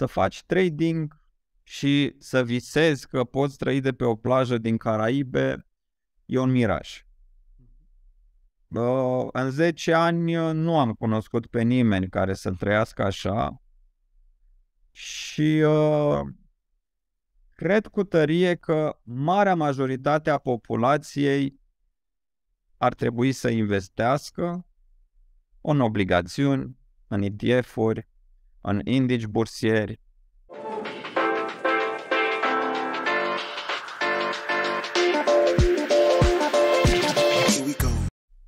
să faci trading și să visezi că poți trăi de pe o plajă din Caraibe, e un miraj. Mm-hmm. Uh, în 10 ani uh, nu am cunoscut pe nimeni care să trăiască așa și uh, cred cu tărie că marea majoritate a populației ar trebui să investească în obligațiuni, în ETF-uri, în indici bursieri.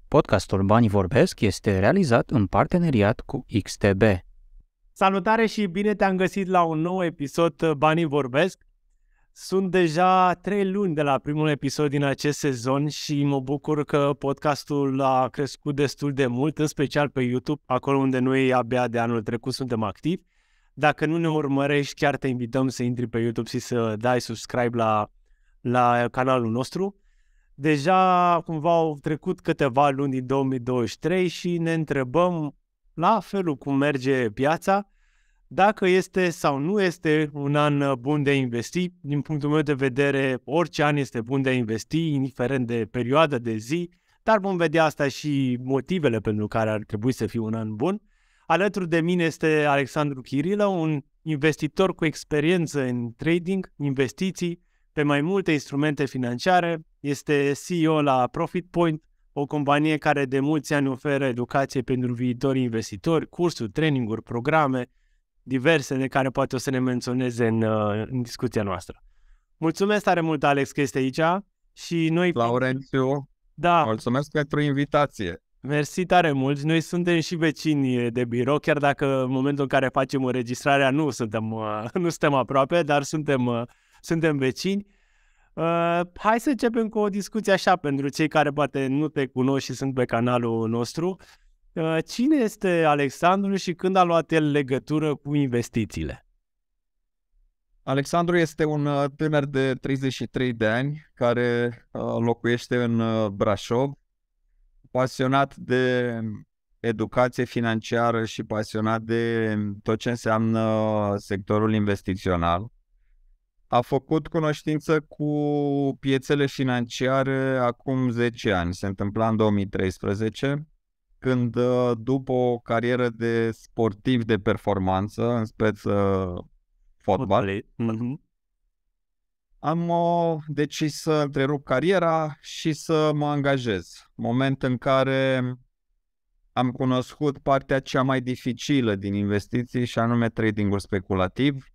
Podcastul Banii Vorbesc este realizat în parteneriat cu XTB. Salutare și bine te-am găsit la un nou episod Banii Vorbesc. Sunt deja trei luni de la primul episod din acest sezon și mă bucur că podcastul a crescut destul de mult, în special pe YouTube, acolo unde noi abia de anul trecut suntem activi. Dacă nu ne urmărești, chiar te invităm să intri pe YouTube și să dai subscribe la, la canalul nostru. Deja cumva au trecut câteva luni din 2023 și ne întrebăm la felul cum merge piața, dacă este sau nu este un an uh, bun de investi. Din punctul meu de vedere, orice an este bun de investi, indiferent de perioadă, de zi, dar vom vedea asta și motivele pentru care ar trebui să fie un an bun. Alături de mine este Alexandru Chirilă, un investitor cu experiență în trading, investiții, pe mai multe instrumente financiare. Este CEO la Profit Point, o companie care de mulți ani oferă educație pentru viitorii investitori, cursuri, traininguri, programe, diverse de care poate o să ne menționeze în, uh, în discuția noastră. Mulțumesc tare mult, Alex, că este aici și noi... Laurențiu, da. mulțumesc pentru invitație. Mersi tare mult. Noi suntem și vecini de birou, chiar dacă în momentul în care facem înregistrarea nu suntem, uh, nu suntem aproape, dar suntem, uh, suntem vecini. Uh, hai să începem cu o discuție așa pentru cei care poate nu te cunosc și sunt pe canalul nostru. Ă, cine este Alexandru și când a luat el legătură cu investițiile? Alexandru este un ă, tânăr de 33 de ani care ă, locuiește în Brașov, pasionat de educație financiară și pasionat de tot ce înseamnă sectorul investițional. A făcut cunoștință cu piețele financiare acum 10 ani, se întâmpla în 2013 când ă, după o carieră de sportiv de performanță, în speță ă, fotbal, mhm. am ă, decis să întrerup cariera și să mă angajez. Moment în care am cunoscut partea cea mai dificilă din investiții și anume tradingul speculativ.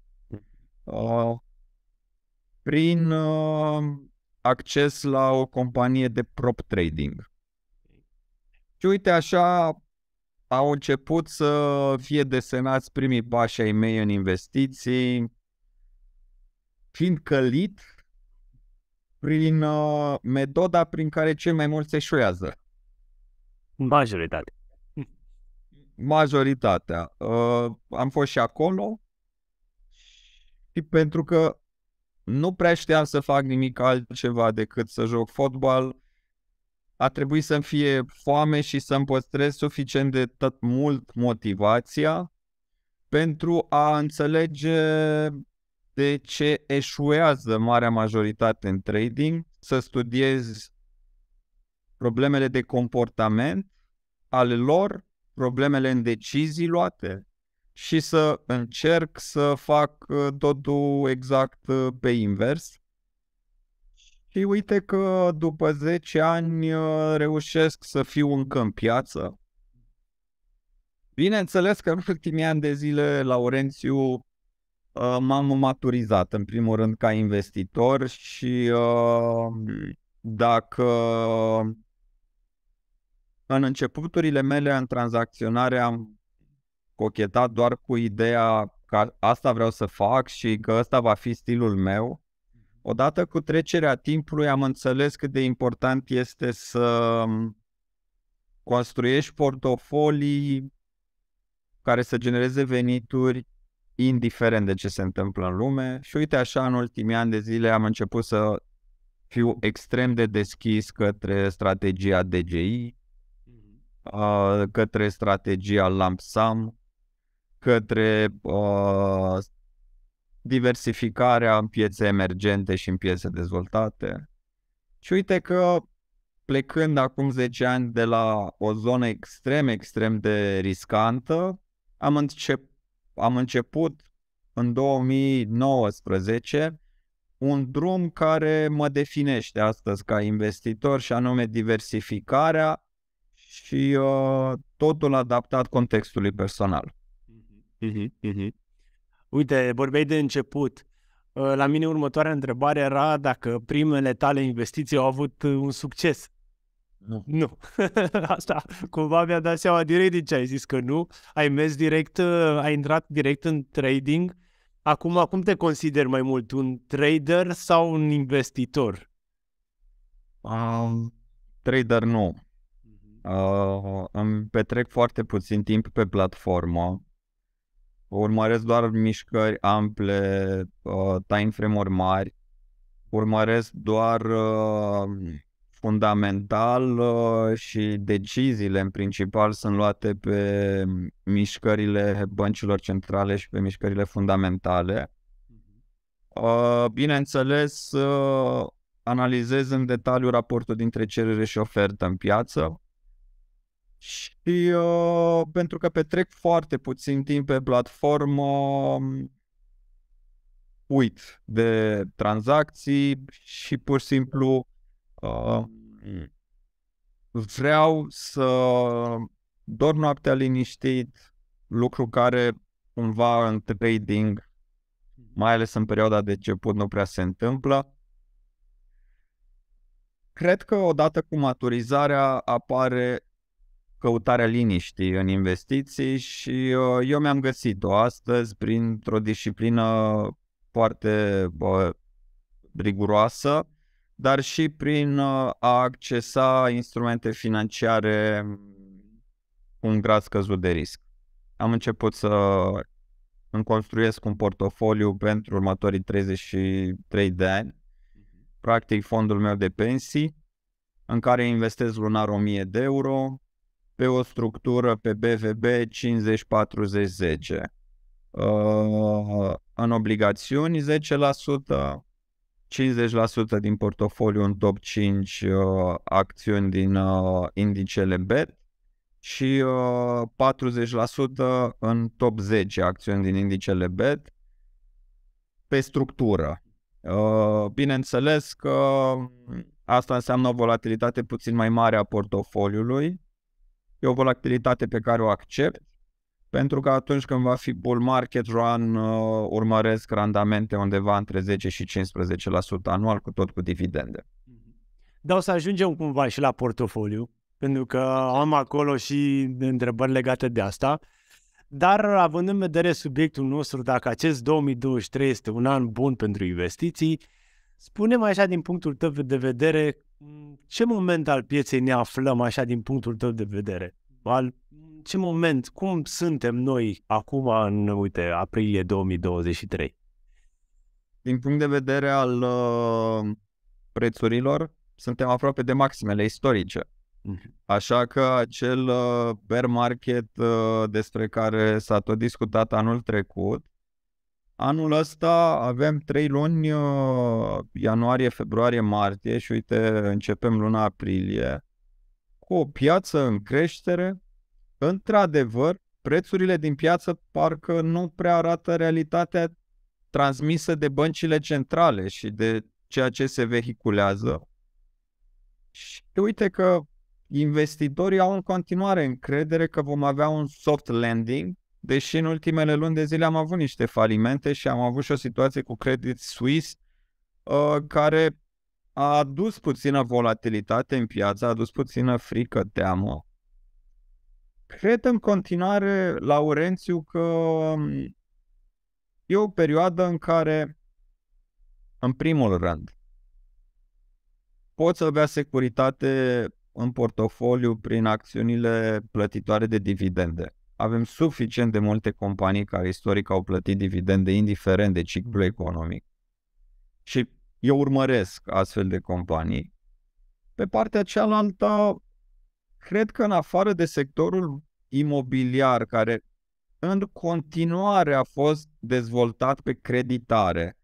prin acces la o companie de prop trading. Și uite așa au început să fie desenați primii pași ai mei în investiții, fiind călit prin uh, metoda prin care cei mai mulți se șuiază. Majoritate. Majoritatea. Uh, am fost și acolo și pentru că nu prea știam să fac nimic altceva decât să joc fotbal, a trebuit să-mi fie foame și să-mi păstrez suficient de tot mult motivația pentru a înțelege de ce eșuează marea majoritate în trading, să studiez problemele de comportament ale lor, problemele în decizii luate și să încerc să fac uh, totul exact uh, pe invers și uite că după 10 ani uh, reușesc să fiu încă în piață. Bineînțeles că în ultimii ani de zile, Laurențiu, uh, m-am maturizat, în primul rând, ca investitor și uh, dacă în începuturile mele în tranzacționare am cochetat doar cu ideea că asta vreau să fac și că ăsta va fi stilul meu, Odată cu trecerea timpului am înțeles cât de important este să um, construiești portofolii care să genereze venituri indiferent de ce se întâmplă în lume. Și uite așa, în ultimii ani de zile am început să fiu extrem de deschis către strategia DGI, mhm. uh, către strategia Lampsam, către uh, diversificarea în piețe emergente și în piețe dezvoltate. Și uite că plecând acum 10 ani de la o zonă extrem, extrem de riscantă, am, încep, am început în 2019 un drum care mă definește astăzi ca investitor și anume diversificarea și uh, totul adaptat contextului personal. Uh-huh, uh-huh. Uite, vorbeai de început. Ă, la mine următoarea întrebare era dacă primele tale investiții au avut ă, un succes. Nu. Nu. Asta cumva mi-a dat seama direct din ce ai zis că nu. Ai mers direct, ă, ai intrat direct în trading. Acum, acum te consideri mai mult un trader sau un investitor? Um, trader nu. Uh, îmi petrec foarte puțin timp pe platformă urmăresc doar mișcări ample, uh, time frame-uri mari, urmăresc doar uh, fundamental uh, și deciziile în principal sunt luate pe mișcările băncilor centrale și pe mișcările fundamentale. bineînțeles, analizez în detaliu raportul dintre cerere și ofertă în piață și uh, pentru că petrec foarte puțin timp pe platformă, uit de tranzacții și pur și simplu uh, vreau să dorm noaptea liniștit, lucru care cumva în trading, mai ales în perioada de început, nu prea se întâmplă. Cred că odată cu maturizarea apare căutarea liniștii în investiții și uh, eu mi-am găsit-o astăzi printr-o disciplină foarte uh, riguroasă, dar și prin uh, a accesa instrumente financiare cu un grad scăzut de risc. Am început să îmi construiesc un portofoliu pentru următorii 33 de ani, mhm. practic fondul meu de pensii, în care investez lunar 1000 de euro, pe o structură pe BVB 50-40-10. Uh, în obligațiuni 10%, 50% din portofoliu în top 5 uh, acțiuni din uh, indicele BET și uh, 40% în top 10 acțiuni din indicele BET pe structură. Uh, bineînțeles că uh, asta înseamnă o volatilitate puțin mai mare a portofoliului, E o volatilitate pe care o accept, pentru că atunci când va fi bull market run, uh, urmăresc randamente undeva între 10 și 15% anual, cu tot cu dividende. Mhm. Dar o să ajungem cumva și la portofoliu, pentru că am acolo și întrebări legate de asta. Dar având în vedere subiectul nostru, dacă acest 2023 este un an bun pentru investiții, spune-mi așa din punctul tău de vedere Mm, ce moment al pieței ne aflăm așa din punctul tău de vedere? Al ce moment, cum suntem noi acum în, uite, aprilie 2023? Din punct de vedere al uh, prețurilor, suntem aproape de maximele istorice. Mhm. Așa că acel uh, bear market uh, despre care s-a tot discutat anul trecut Anul ăsta avem trei luni, uh, ianuarie, februarie, martie și uite, începem luna aprilie, cu o piață în creștere. Într-adevăr, prețurile din piață parcă nu prea arată realitatea transmisă de băncile centrale și de ceea ce se vehiculează. Și uite că investitorii au în continuare încredere că vom avea un soft landing deși în ultimele luni de zile am avut niște falimente și am avut și o situație cu Credit Suisse uh, care a adus puțină volatilitate în piață, a adus puțină frică, teamă. Cred în continuare, Laurențiu, că um, e o perioadă în care, în primul rând, poți avea securitate în portofoliu prin acțiunile plătitoare de dividende avem suficient de multe companii care istoric au plătit dividende indiferent de ciclu economic. Și eu urmăresc astfel de companii. Pe partea cealaltă, cred că în afară de sectorul imobiliar, care în continuare a fost dezvoltat pe creditare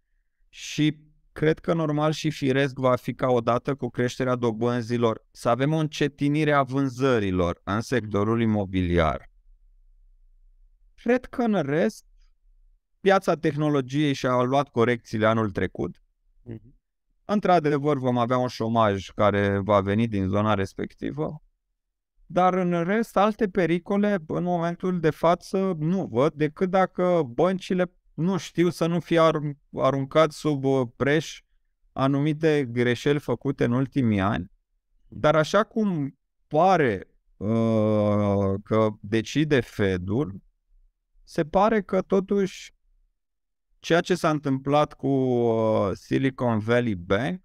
și cred că normal și firesc va fi ca odată cu creșterea dobânzilor să avem o încetinire a vânzărilor în sectorul imobiliar. Cred că în rest, piața tehnologiei și-a luat corecțiile anul trecut. Mm-hmm. Într-adevăr, vom avea un șomaj care va veni din zona respectivă, dar în rest, alte pericole, în momentul de față, nu văd, decât dacă băncile nu știu să nu fie aruncat sub uh, preș anumite greșeli făcute în ultimii ani. Dar așa cum pare uh, că decide Fedul, se pare că totuși ceea ce s-a întâmplat cu uh, Silicon Valley Bank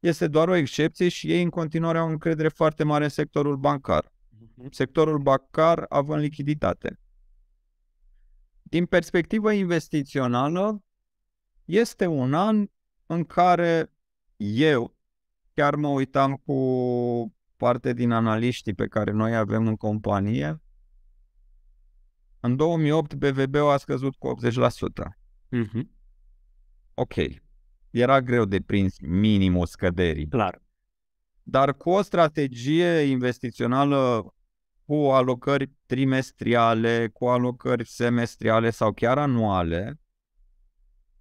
este doar o excepție și ei în continuare au încredere foarte mare în sectorul bancar. Mhm. Sectorul bancar având lichiditate. Din perspectivă investițională, este un an în care eu chiar mă uitam cu parte din analiștii pe care noi avem în companie în 2008 BVB-ul a scăzut cu 80%. Mm-hmm. Ok. Era greu de prins minimul scăderii. Clar. Dar cu o strategie investițională cu alocări trimestriale, cu alocări semestriale sau chiar anuale,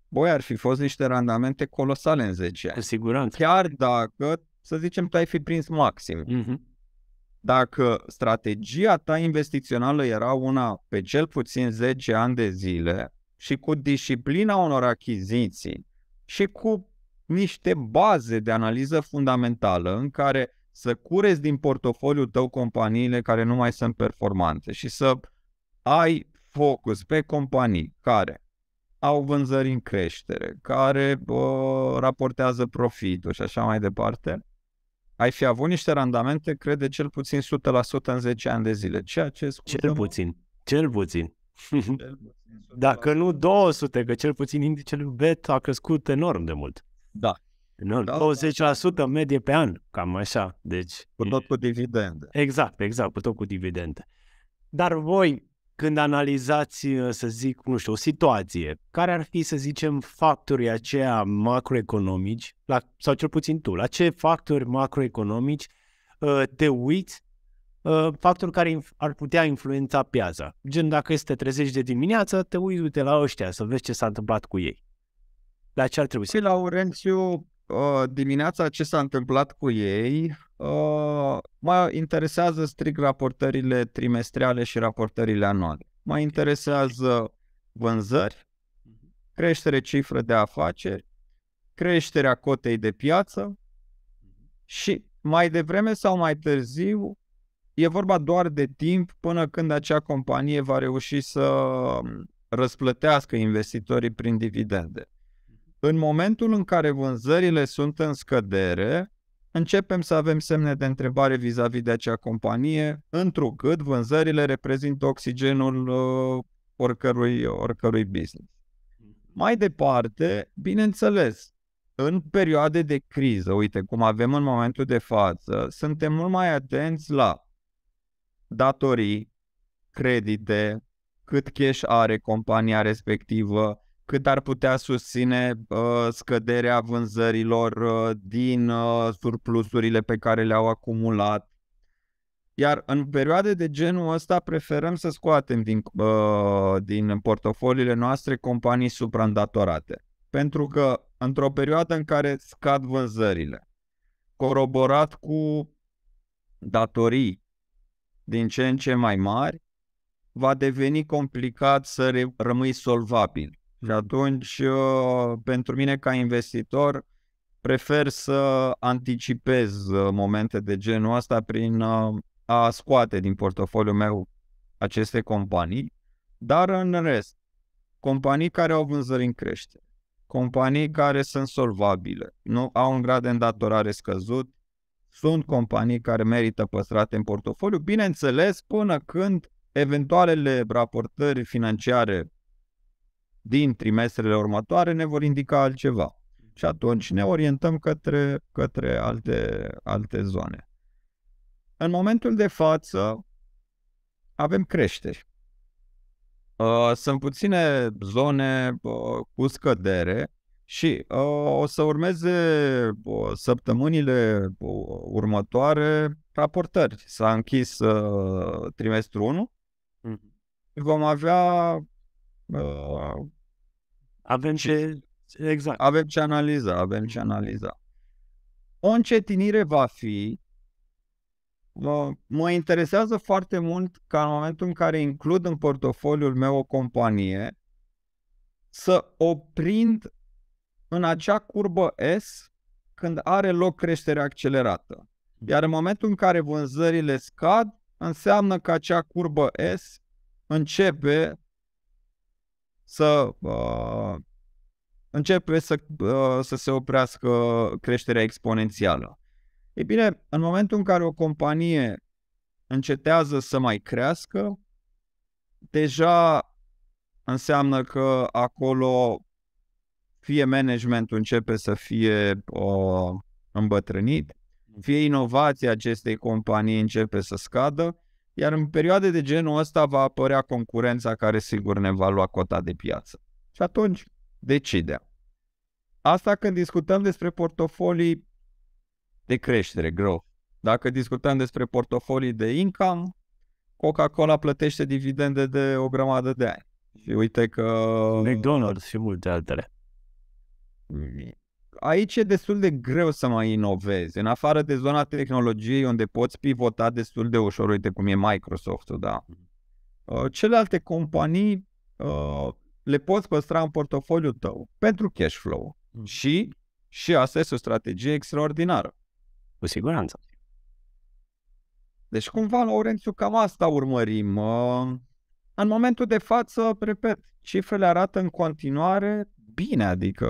boi, ar fi fost niște randamente colosale în 10 ani. Cu siguranță. Chiar dacă, să zicem, tu ai fi prins maxim. Mm-hmm dacă strategia ta investițională era una pe cel puțin 10 ani de zile și cu disciplina unor achiziții și cu niște baze de analiză fundamentală în care să cureți din portofoliul tău companiile care nu mai sunt performante și să ai focus pe companii care au vânzări în creștere, care bă, raportează profituri și așa mai departe, ai fi avut niște randamente, crede, cel puțin 100% în 10 ani de zile. Ceea ce Cel puțin. Cel puțin. Cel puțin Dacă nu 200, că cel puțin indicele BET a crescut enorm de mult. Da. Enorm. Da, 20% da. medie pe an, cam așa. Deci, cu tot cu dividende. Exact, exact, cu tot cu dividende. Dar voi, când analizați, uh, să zic, nu știu, o situație, care ar fi, să zicem, factorii aceia macroeconomici, la, sau cel puțin tu, la ce factori macroeconomici uh, te uiți, uh, factori care ar putea influența piața. Gen, dacă este 30 de dimineață, te uiți, uite, la ăștia, să vezi ce s-a întâmplat cu ei. La ce ar trebui să... Păi, la Uh, dimineața ce s-a întâmplat cu ei, uh, mă interesează strict raportările trimestriale și raportările anuale. Mă interesează vânzări, mm-hmm. creștere cifră de afaceri, creșterea cotei de piață mm-hmm. și mai devreme sau mai târziu e vorba doar de timp până când acea companie va reuși să mm, răsplătească investitorii prin dividende. În momentul în care vânzările sunt în scădere, începem să avem semne de întrebare vis-a-vis de acea companie, întrucât vânzările reprezintă oxigenul uh, oricărui, oricărui business. Mm-hmm. Mai departe, bineînțeles, în perioade de criză, uite cum avem în momentul de față, suntem mult mai atenți la datorii, credite, cât cash are compania respectivă, cât ar putea susține uh, scăderea vânzărilor uh, din uh, surplusurile pe care le-au acumulat. Iar în perioade de genul ăsta preferăm să scoatem din, uh, din portofoliile noastre companii supraîndatorate. Pentru că într-o perioadă în care scad vânzările, coroborat cu datorii din ce în ce mai mari, va deveni complicat să re- rămâi solvabil și mm. atunci, uh, pentru mine ca investitor, prefer să anticipez uh, momente de genul ăsta prin uh, a scoate din portofoliul meu aceste companii, dar în rest, companii care au vânzări în creștere, companii care sunt solvabile, nu au un grad de îndatorare scăzut, sunt companii care merită păstrate în portofoliu, bineînțeles, până când eventualele raportări financiare din trimestrele următoare ne vor indica altceva. Și atunci ne orientăm către, către alte, alte zone. În momentul de față avem creșteri. Ă, sunt puține zone ă, cu scădere și ă, o să urmeze săptămânile următoare raportări. S-a închis trimestrul 1. Mhm. Vom avea Uh, avem ce... Exact. Avem ce analiza, avem ce analiza. O încetinire va fi, mă, mă interesează foarte mult ca în momentul în care includ în portofoliul meu o companie, să o prind în acea curbă S când are loc creștere accelerată. Mm. Iar în momentul în care vânzările scad, înseamnă că acea curbă S începe să uh, începe să, uh, să se oprească creșterea exponențială. Ei bine, în momentul în care o companie încetează să mai crească, deja înseamnă că acolo fie managementul începe să fie uh, îmbătrânit, mm. fie inovația acestei companii începe să scadă iar în perioade de genul ăsta va apărea concurența care sigur ne va lua cota de piață. Și atunci decide. Asta când discutăm despre portofolii de creștere, growth. Dacă discutăm despre portofolii de income, Coca-Cola plătește dividende de o grămadă de ani. Și uite că... McDonald's și multe altele. Mm aici e destul de greu să mai inovezi, în afară de zona tehnologiei unde poți pivota destul de ușor, uite cum e Microsoft-ul, da. Mm-hmm. Uh, celelalte companii uh, le poți păstra în portofoliul tău pentru cash flow mm. și, și asta este o strategie extraordinară. Cu siguranță. Deci cumva, Laurențiu, cam asta urmărim. Uh, în momentul de față, repet, cifrele arată în continuare bine, adică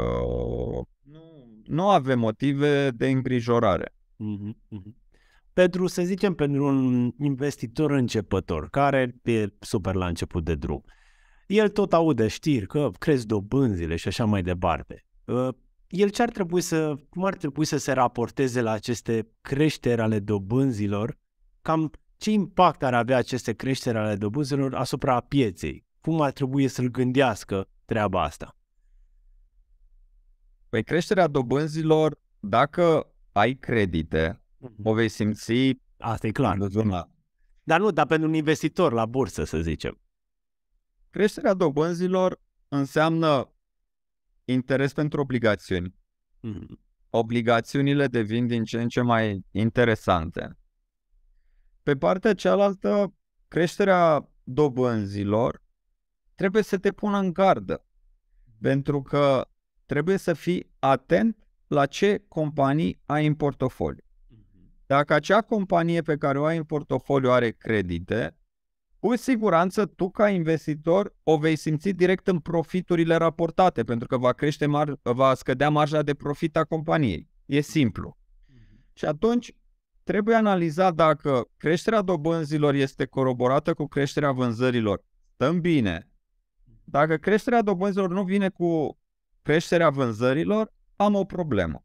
nu avem motive de îngrijorare. Mhm, mhm. Pentru, să zicem, pentru un investitor începător, care e super la început de drum, el tot aude știri că cresc dobânzile și așa mai departe. Ă, el ce ar trebui să, cum ar trebui să se raporteze la aceste creșteri ale dobânzilor? Cam ce impact ar avea aceste creșteri ale dobânzilor asupra pieței? Cum ar trebui să-l gândească treaba asta? Păi creșterea dobânzilor, dacă ai credite, o vei simți... Asta e clar. Zona. Dar nu, dar pentru un investitor la bursă, să zicem. Creșterea dobânzilor înseamnă interes pentru obligațiuni. Obligațiunile devin din ce în ce mai interesante. Pe partea cealaltă, creșterea dobânzilor trebuie să te pună în gardă. Pentru că trebuie să fii atent la ce companii ai în portofoliu. Mm-hmm. Dacă acea companie pe care o ai în portofoliu are credite, cu siguranță tu ca investitor o vei simți direct în profiturile raportate, pentru că va, crește mar- va scădea marja de profit a companiei. E mm-hmm. simplu. Mm-hmm. Și atunci trebuie analizat dacă creșterea dobânzilor este coroborată cu creșterea vânzărilor. Stăm bine. Dacă creșterea dobânzilor nu vine cu creșterea vânzărilor, am o problemă.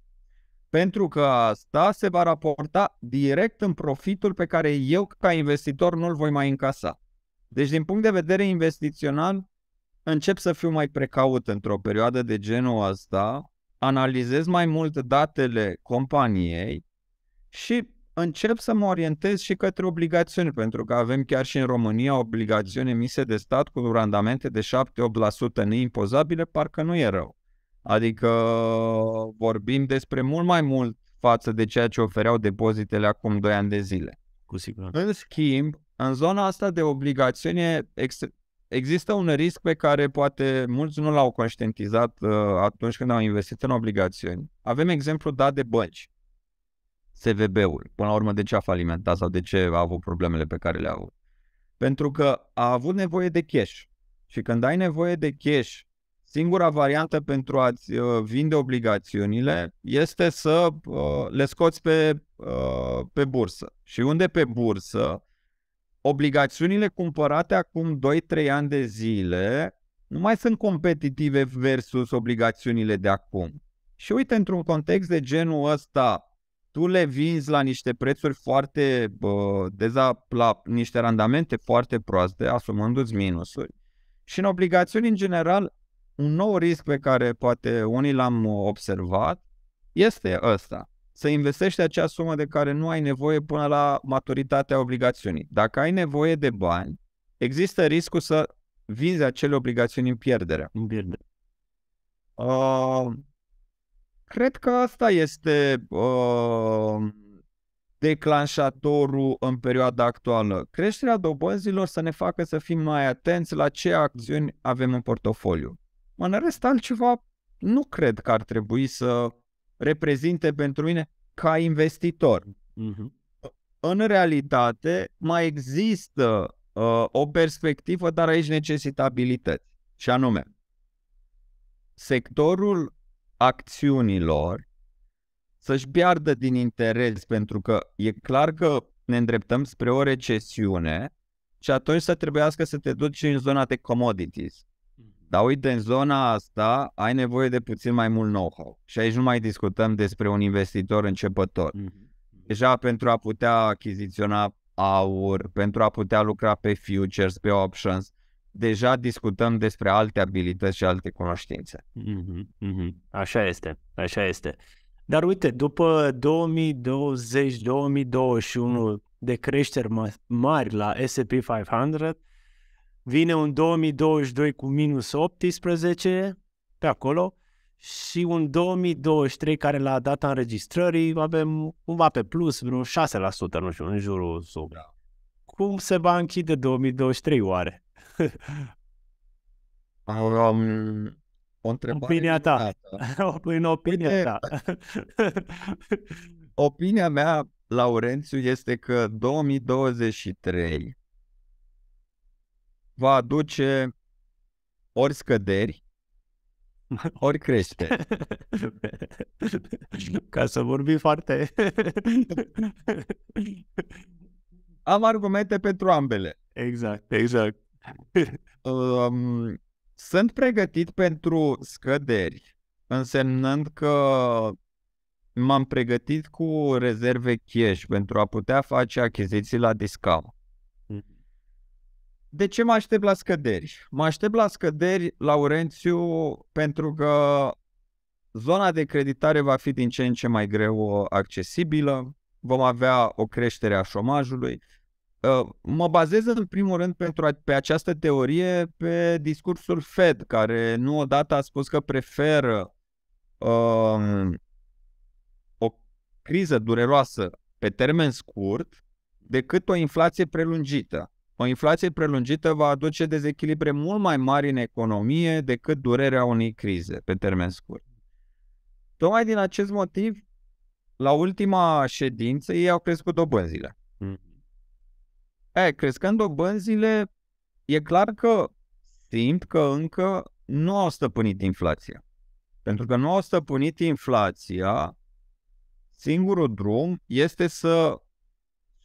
Pentru că asta se va raporta direct în profitul pe care eu, ca investitor, nu-l voi mai încasa. Deci, din punct de vedere investițional, încep să fiu mai precaut într-o perioadă de genul ăsta, analizez mai mult datele companiei și încep să mă orientez și către obligațiuni, pentru că avem chiar și în România obligațiuni emise de stat cu randamente de 7-8% neimpozabile, parcă nu e rău. Adică vorbim despre mult mai mult față de ceea ce ofereau depozitele acum 2 ani de zile. Cu siguranță. În schimb, în zona asta de obligațiune ex- există un risc pe care poate mulți nu l-au conștientizat uh, atunci când au investit în obligațiuni. Avem exemplu dat de bănci. SVB-ul, până la urmă de ce a falimentat sau de ce a avut problemele pe care le-a avut. Pentru că a avut nevoie de cash. Și când ai nevoie de cash Singura variantă pentru a-ți uh, vinde obligațiunile este să uh, le scoți pe, uh, pe bursă. Și unde pe bursă, obligațiunile cumpărate acum 2-3 ani de zile nu mai sunt competitive versus obligațiunile de acum. Și uite, într-un context de genul ăsta, tu le vinzi la niște prețuri foarte, bă, deza, la niște randamente foarte proaste, asumându-ți minusuri. Și în obligațiuni, în general, un nou risc pe care poate unii l-am observat este ăsta. Să investești acea sumă de care nu ai nevoie până la maturitatea obligațiunii. Dacă ai nevoie de bani, există riscul să vinzi acele obligațiuni în pierdere. În pierdere. Uh, cred că asta este uh, declanșatorul în perioada actuală. Creșterea dobânzilor să ne facă să fim mai atenți la ce acțiuni avem în portofoliu. În rest, altceva nu cred că ar trebui să reprezinte pentru mine ca investitor. Uh-huh. În realitate, mai există uh, o perspectivă, dar aici necesită abilități. Și anume, sectorul acțiunilor să-și piardă din interes, pentru că e clar că ne îndreptăm spre o recesiune și atunci să trebuiască să te duci în zona de commodities. Dar uite, în zona asta ai nevoie de puțin mai mult know-how. Și aici nu mai discutăm despre un investitor începător. Mm-hmm. Deja pentru a putea achiziționa aur, pentru a putea lucra pe futures, pe options, deja discutăm despre alte abilități și alte cunoștințe. Mm-hmm. Mm-hmm. Așa este, așa este. Dar uite, după 2020-2021 de creșteri mari la S&P 500, vine un 2022 cu minus 18 pe acolo și un 2023 care la data înregistrării avem cumva pe plus vreo 6%, nu știu, în jurul sub. Da. Cum se va închide 2023 oare? um, o întrebare opinia ta. În opinia Bine, ta. opinia mea, Laurențiu, este că 2023 va aduce ori scăderi, ori crește. Ca să vorbim foarte... Am argumente pentru ambele. Exact, exact. um, sunt pregătit pentru scăderi, însemnând că m-am pregătit cu rezerve cash pentru a putea face achiziții la discount. De ce mă aștept la scăderi? Mă aștept la scăderi, Laurențiu, pentru că zona de creditare va fi din ce în ce mai greu uh, accesibilă, vom avea o creștere a șomajului. Uh, mă bazez în primul rând pentru a, pe această teorie pe discursul Fed, care nu odată a spus că preferă um, o criză dureroasă pe termen scurt decât o inflație prelungită. O inflație prelungită va aduce dezechilibre mult mai mari în economie decât durerea unei crize pe termen scurt. Tocmai din acest motiv, la ultima ședință, ei au crescut dobânzile. Mm. E, crescând dobânzile, e clar că simt că încă nu au stăpânit inflația. Pentru că nu au stăpânit inflația, singurul drum este să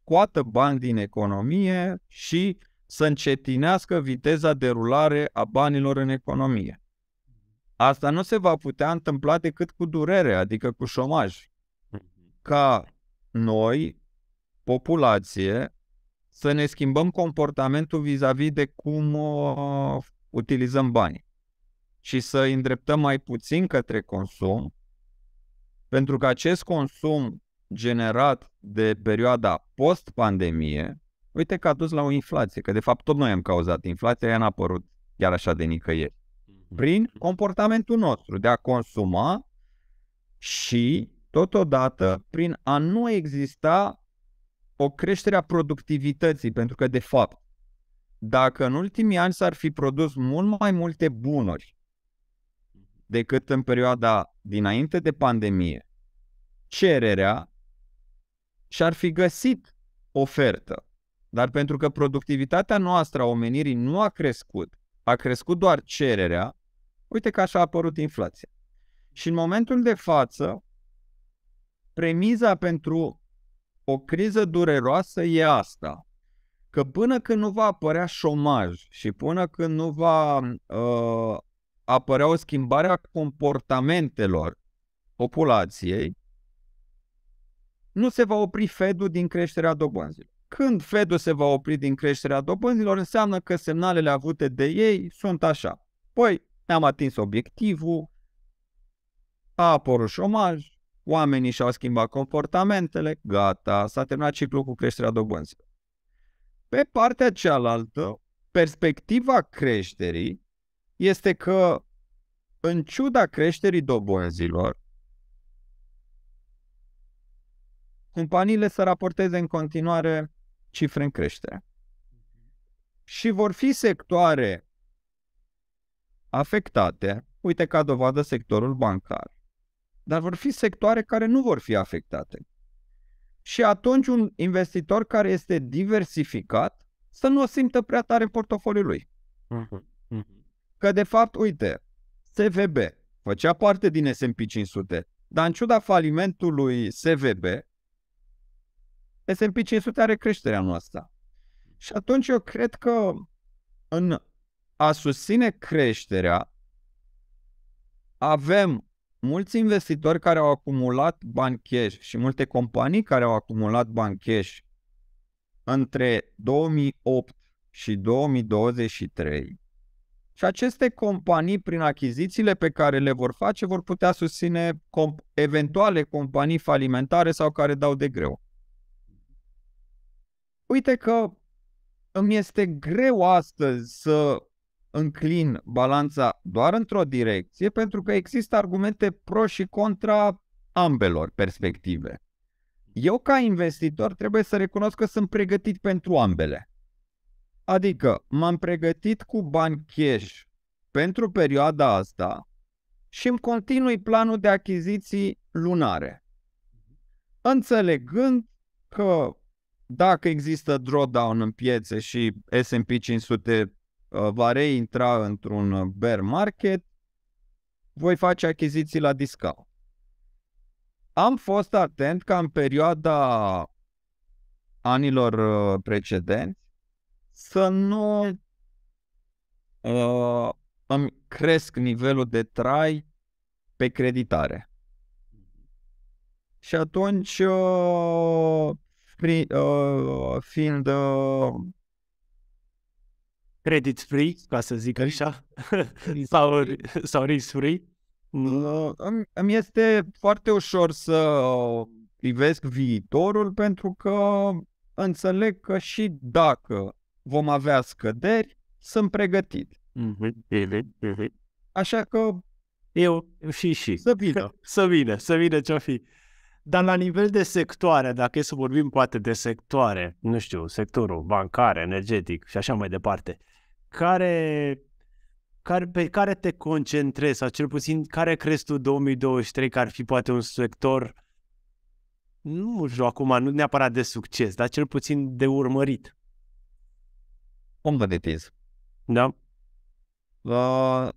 scoată bani din economie și să încetinească viteza de rulare a banilor în economie. Asta nu se va putea întâmpla decât cu durere, adică cu șomaj. Mm-hmm. Ca noi, populație, să ne schimbăm comportamentul vis-a-vis de cum uh, utilizăm banii și să îndreptăm mai puțin către consum, pentru că acest consum generat de perioada post-pandemie, uite că a dus la o inflație, că de fapt tot noi am cauzat inflația, ea n-a apărut chiar așa de nicăieri. Mhm. Prin comportamentul nostru de a consuma și totodată prin a nu exista o creștere a productivității, pentru că de fapt, dacă în ultimii ani s-ar fi produs mult mai multe bunuri decât în perioada dinainte de pandemie, cererea și ar fi găsit ofertă. Dar pentru că productivitatea noastră a omenirii nu a crescut, a crescut doar cererea, uite că așa a apărut inflația. Și în momentul de față, premiza pentru o criză dureroasă e asta. Că până când nu va apărea șomaj și până când nu va uh, apărea o schimbare a comportamentelor populației, nu se va opri Fedul din creșterea dobânzilor. Când Fedul se va opri din creșterea dobânzilor, înseamnă că semnalele avute de ei sunt așa. Păi, ne-am atins obiectivul, a apărut șomaj, oamenii și-au schimbat comportamentele, gata, s-a terminat ciclul cu creșterea dobânzilor. Pe partea cealaltă, perspectiva creșterii este că, în ciuda creșterii dobânzilor, companiile să raporteze în continuare cifre în creștere. Și vor fi sectoare afectate, uite ca dovadă sectorul bancar, dar vor fi sectoare care nu vor fi afectate. Și atunci un investitor care este diversificat să nu o simtă prea tare în portofoliul lui. Mhm, mhm. Că de fapt, uite, SVB făcea parte din S&P 500, dar în ciuda falimentului SVB, S&P 500 are creșterea noastră. Și atunci eu cred că în a susține creșterea avem mulți investitori care au acumulat bani cash și multe companii care au acumulat bani cash între 2008 și 2023 și aceste companii, prin achizițiile pe care le vor face, vor putea susține comp- eventuale companii falimentare sau care dau de greu uite că îmi este greu astăzi să înclin balanța doar într-o direcție, pentru că există argumente pro și contra ambelor perspective. Eu, ca investitor, trebuie să recunosc că sunt pregătit pentru ambele. Adică, m-am pregătit cu bani cash pentru perioada asta și îmi continui planul de achiziții lunare. Mhm. Înțelegând că dacă există drawdown în piețe și S&P 500 uh, va reintra într-un uh, bear market, voi face achiziții la discount. Am fost atent ca în perioada anilor uh, precedenți să nu uh, îmi cresc nivelul de trai pe creditare. Și atunci uh, pri, uh, fiind uh, credit free, ca să zic așa, sau, sau risk free. Mm. Uh, îmi, îmi este foarte ușor să uh, privesc viitorul pentru că înțeleg că și dacă vom avea scăderi, sunt pregătit. Mm-hmm. Așa că eu și și. Să vină. să vină, să vină ce-o fi. Dar la nivel de sectoare, dacă e să vorbim poate de sectoare, nu știu, sectorul bancar, energetic și așa mai departe, care, care, pe care te concentrezi sau cel puțin care crezi tu 2023 că ar fi poate un sector, nu știu acum, nu neapărat de succes, dar cel puțin de urmărit? Commodities. Da? Uh,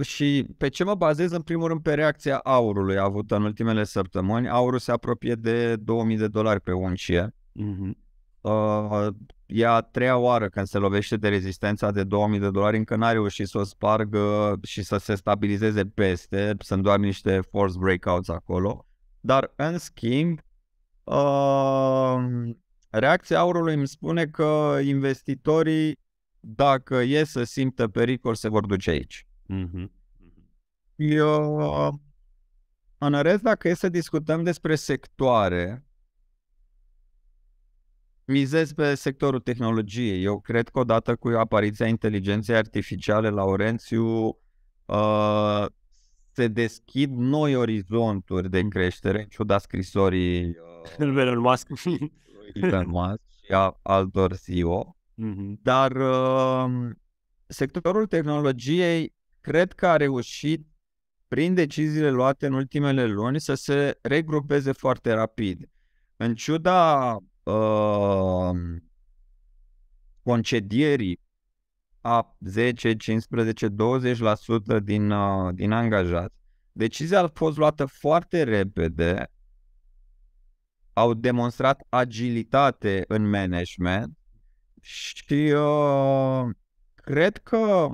și pe ce mă bazez? În primul rând pe reacția aurului a avut în ultimele săptămâni. Aurul se apropie de 2000 de dolari pe uncie. Mm-hmm. Uh, e a treia oară când se lovește de rezistența de 2000 de dolari, încă n-a reușit să o spargă și să se stabilizeze peste. Sunt doar niște force breakouts acolo. Dar, în schimb, uh, reacția aurului îmi spune că investitorii, dacă e să simtă pericol, se vor duce aici. Mm-hmm. Eu, în uh, rest, dacă e să discutăm despre sectoare, mizez pe sectorul tehnologiei. Eu cred că odată cu apariția inteligenței artificiale, Laurențiu, uh, se deschid noi orizonturi de mm. creștere, în ciuda scrisorii uh, Elon Musk. Elon Musk și a altor CEO. Mm-hmm. Dar uh, sectorul tehnologiei cred că a reușit prin deciziile luate în ultimele luni să se regrupeze foarte rapid. În ciuda uh, concedierii a 10, 15, 20% din, uh, din angajați, decizia a fost luată foarte repede, au demonstrat agilitate în management și uh, cred că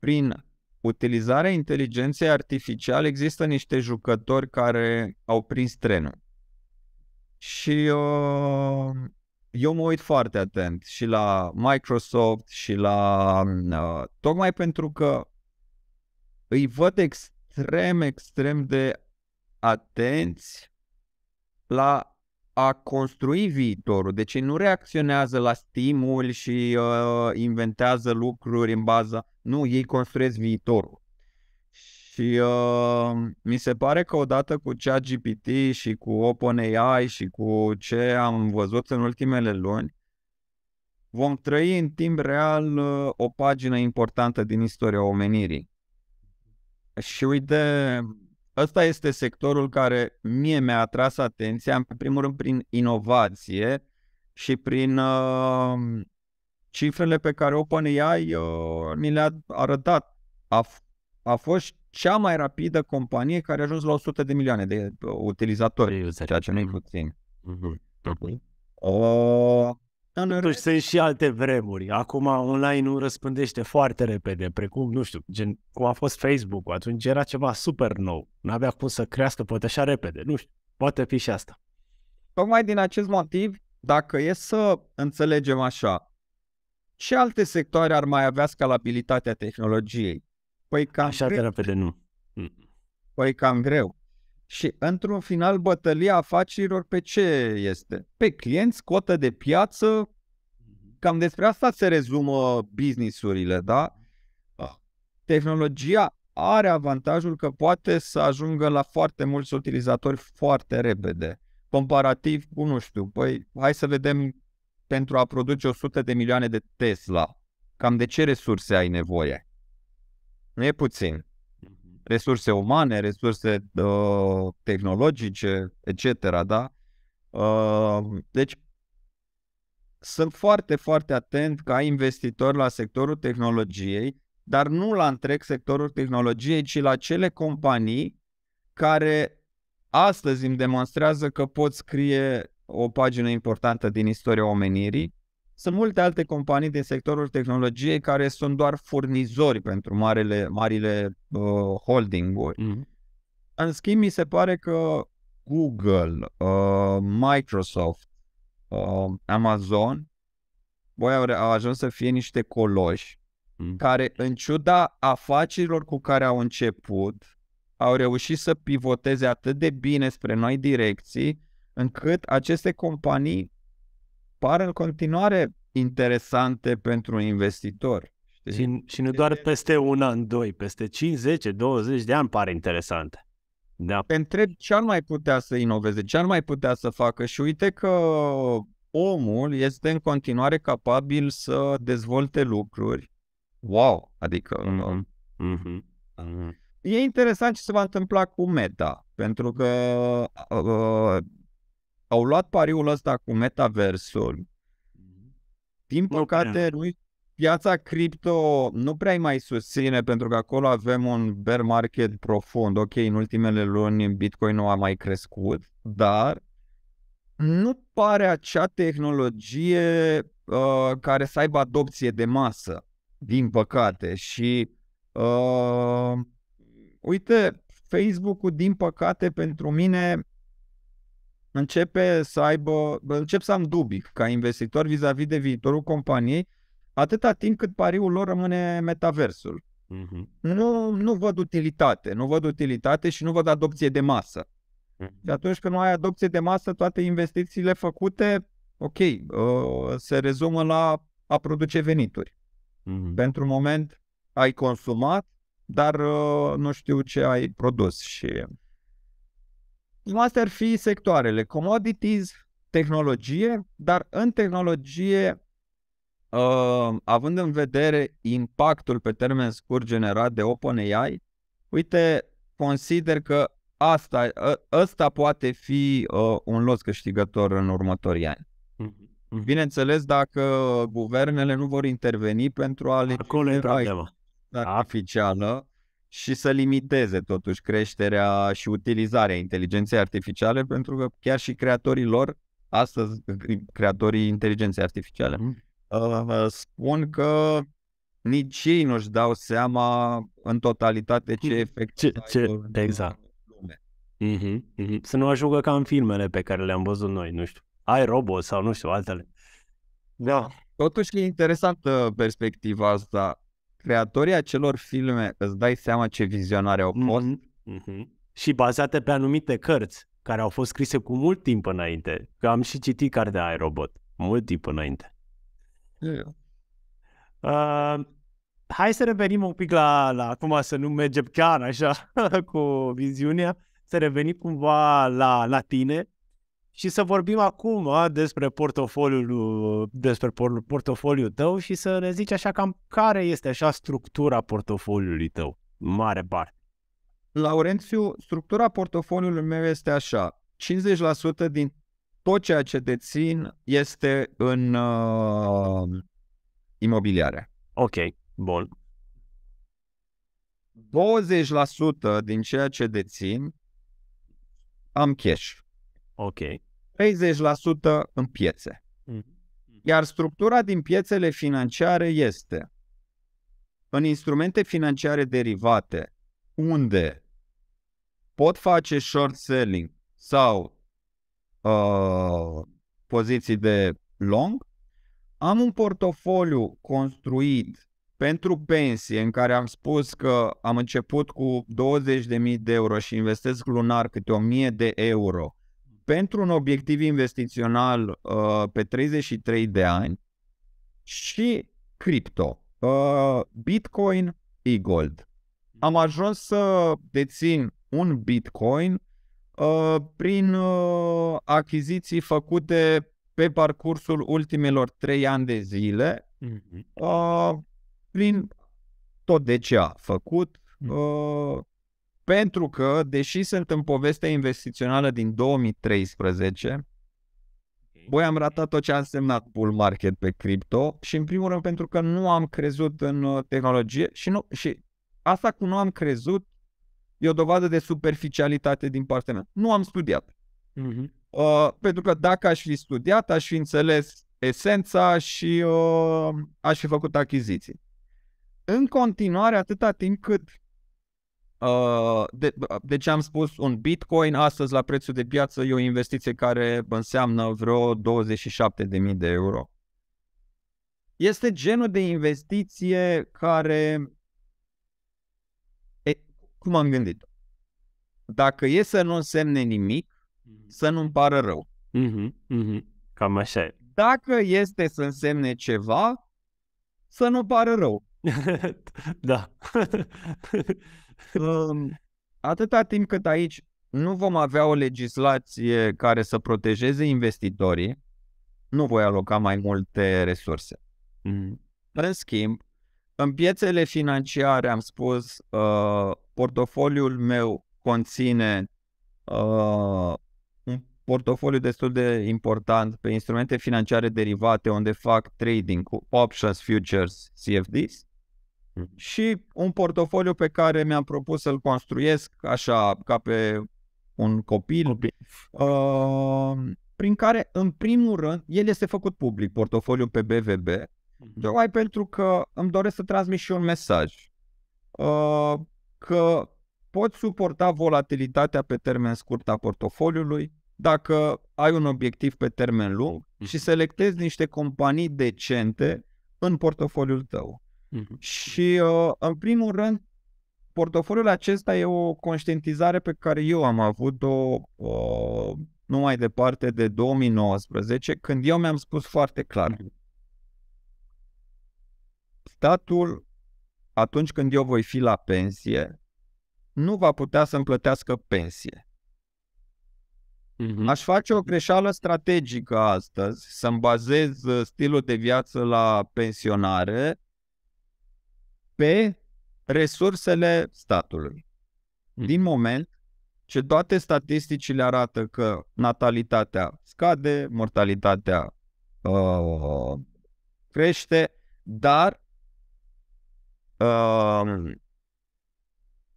prin utilizarea inteligenței artificiale există niște jucători care au prins trenul. Și uh, eu mă uit foarte atent și la Microsoft și la... Uh, tocmai pentru că îi văd extrem, extrem de atenți la a construi viitorul. Deci ei nu reacționează la stimul și uh, inventează lucruri în baza. Nu, ei construiesc viitorul. Și uh, mi se pare că odată cu ChatGPT și cu OpenAI și cu ce am văzut în ultimele luni, vom trăi în timp real uh, o pagină importantă din istoria omenirii. Și uite, Ăsta este sectorul care mie mi-a atras atenția, în primul rând prin inovație și prin uh, cifrele pe care OpenAI uh, mi le-a arătat. A, a fost cea mai rapidă companie care a ajuns la 100 de milioane de uh, utilizatori, ceea ce nu-i puțin. Uh-huh. Uh, în Totuși sunt și alte vremuri. Acum online nu răspândește foarte repede, precum, nu știu, gen, cum a fost Facebook-ul. Atunci era ceva super nou. Nu avea cum să crească poate așa repede. Nu știu, poate fi și asta. Tocmai din acest motiv, dacă e să înțelegem așa, ce alte sectoare ar mai avea scalabilitatea tehnologiei? Păi cam Așa greu. de repede nu. Păi cam greu. Și într-un final bătălia afacerilor pe ce este? Pe clienți, cotă de piață, mm-hmm. cam despre asta se rezumă businessurile, da? da? Tehnologia are avantajul că poate să ajungă la foarte mulți utilizatori foarte repede, comparativ cu, nu știu, păi hai să vedem pentru a produce 100 de milioane de Tesla, cam de ce resurse ai nevoie? Nu e puțin resurse umane, resurse uh, tehnologice, etc. Da? Uh, deci, sunt foarte, foarte atent ca investitor la sectorul tehnologiei, dar nu la întreg sectorul tehnologiei, ci la cele companii care astăzi îmi demonstrează că pot scrie o pagină importantă din istoria omenirii sunt multe alte companii din sectorul tehnologiei care sunt doar furnizori pentru marele, marile uh, holding-uri. Mm-hmm. În schimb, mi se pare că Google, uh, Microsoft, uh, Amazon, voi au, au ajuns să fie niște coloși mm. care, în ciuda afacerilor cu care au început, au reușit să pivoteze atât de bine spre noi direcții, încât aceste companii pare în continuare interesante pentru un investitor. Știi? Și, și nu doar peste un an, doi, peste 5, 10, 20 de ani pare interesant. Da. Te întreb ce ar mai putea să inoveze, ce ar mai putea să facă și uite că omul este în continuare capabil să dezvolte lucruri. Wow! Adică... Mm-hmm. Um, um. Mm-hmm. Mm-hmm. E interesant ce se va întâmpla cu Meta, pentru că uh, uh au luat pariul ăsta cu metaversul. Mm-hmm. Din păcate, nu piața cripto nu prea mai susține pentru că acolo avem un bear market profund. Ok, în ultimele luni Bitcoin nu a mai crescut, dar nu pare acea tehnologie uh, care să aibă adopție de masă, din păcate. Și uh, uite, Facebook-ul, din păcate, pentru mine începe să aibă, încep să am dubii ca investitor vis-a-vis de viitorul companiei, atâta timp cât pariul lor rămâne metaversul. Uh-huh. Nu, nu văd utilitate, nu văd utilitate și nu văd adopție de masă. Uh-huh. Și atunci când nu ai adopție de masă, toate investițiile făcute, ok, uh, se rezumă la a produce venituri. Uh-huh. Pentru moment ai consumat, dar uh, nu știu ce ai produs și Cam astea ar fi sectoarele. Commodities, tehnologie, dar în tehnologie, uh, având în vedere impactul pe termen scurt generat de OpenAI, uite, consider că asta, ă, ăsta poate fi uh, un los câștigător în următorii ani. Mm-hmm. Bineînțeles, dacă guvernele nu vor interveni pentru a le Acolo e problema. oficială, și să limiteze totuși creșterea și utilizarea inteligenței artificiale, pentru că chiar și creatorii lor, astăzi creatorii inteligenței artificiale, mm. Uh, spun că nici ei nu-și dau seama în totalitate ce mm. efect ce, ce, exact. Lume. Mm-hmm, mm-hmm. Să nu ajungă ca în filmele pe care le-am văzut noi, nu știu, ai robot sau nu știu, altele. Da. Totuși e interesantă perspectiva asta creatorii acelor filme îți dai seama ce vizionare au fost. Mm-hmm. Mm-hmm. Și bazate pe anumite cărți care au fost scrise cu mult timp înainte. Că am și citit cartea ai robot, mult timp înainte. Yeah. Uh, hai să revenim un pic la, la acum să nu mergem chiar așa cu viziunea, să revenim cumva la, la tine și să vorbim acum a, despre portofoliul, uh, despre portofoliul tău și să ne zici așa cam care este așa structura portofoliului tău, mare parte. Laurențiu, structura portofoliului meu este așa. 50% din tot ceea ce dețin este în uh, imobiliare. Ok, bun. 20% din ceea ce dețin am cash. Ok. 30% în piețe. Mm-hmm. Mm-hmm. Iar structura din piețele financiare este în instrumente financiare derivate, unde pot face short selling sau uh, poziții de long, am un portofoliu construit pentru pensie în care am spus că am început cu 20.000 de euro și investesc lunar câte 1.000 de euro pentru un obiectiv investițional uh, pe 33 de ani și cripto, uh, Bitcoin, e-gold. Hmm. Am ajuns să dețin un Bitcoin uh, prin uh, achiziții făcute pe parcursul ultimelor 3 ani de zile, hmm. uh, prin tot de ce a făcut, hmm. uh, pentru că, deși sunt în povestea investițională din 2013, voi am ratat tot ce a însemnat bull market pe cripto și în primul rând pentru că nu am crezut în uh, tehnologie și, nu, și asta cu nu am crezut e o dovadă de superficialitate din partea mea. Nu am studiat. Uh-huh. Uh, pentru că dacă aș fi studiat, aș fi înțeles esența și uh, aș fi făcut achiziții. În continuare, atâta timp cât Uh, de, de deci ce am spus, un bitcoin astăzi la prețul de piață e o investiție care înseamnă vreo 27.000 de euro. Este genul de investiție care... E, cum am gândit? Dacă e să nu însemne nimic, mm-hmm. să nu-mi pară rău. Mm-hmm, mm-hmm. Cam așa Dacă este să însemne ceva, să nu pară rău. da. Atâta timp cât aici nu vom avea o legislație care să protejeze investitorii, nu voi aloca mai multe resurse. Mm. În schimb, în piețele financiare, am spus, uh, portofoliul meu conține uh, un portofoliu destul de important pe instrumente financiare derivate, unde fac trading cu options, futures, CFDs. Mm-hmm. și un portofoliu pe care mi-am propus să-l construiesc așa ca pe un copil, copil. Uh, prin care în primul rând el este făcut public, portofoliul pe BVB, mm-hmm. tocmai mm-hmm. pentru că îmi doresc să transmit și un mesaj uh, că pot suporta volatilitatea pe termen scurt a portofoliului dacă ai un obiectiv pe termen lung mm-hmm. și selectezi niște companii decente în portofoliul tău. Mhm. Și, uh, în primul rând, portofoliul acesta e o conștientizare pe care eu am avut-o uh, nu mai departe de 2019, când eu mi-am spus foarte clar. Mhm. Statul, atunci când eu voi fi la pensie, nu va putea să-mi plătească pensie. Mm-hmm. Aș face o greșeală strategică astăzi, să-mi bazez uh, stilul de viață la pensionare pe resursele statului. Hmm. Din moment ce toate statisticile arată că natalitatea scade, mortalitatea uh, crește, dar uh,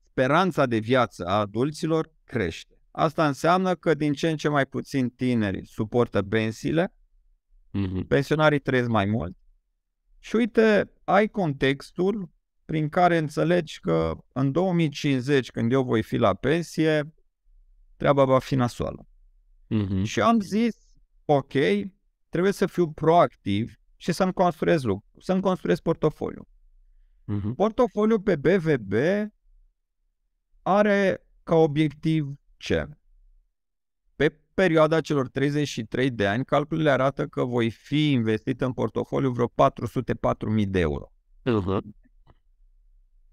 speranța de viață a adulților crește. Asta înseamnă că din ce în ce mai puțin tineri suportă pensiile, mm-hmm. pensionarii trăiesc mai mult. Și uite, ai contextul prin care înțelegi că în 2050, când eu voi fi la pensie, treaba va fi nasoală. Mm-hmm. Și am zis, ok, trebuie să fiu proactiv și să-mi construiesc lucru, să-mi construiesc portofoliu. Mm-hmm. Portofoliu pe BVB are ca obiectiv ce? Pe perioada celor 33 de ani, calculele arată că voi fi investit în portofoliu vreo 404.000 de euro. Uh-huh.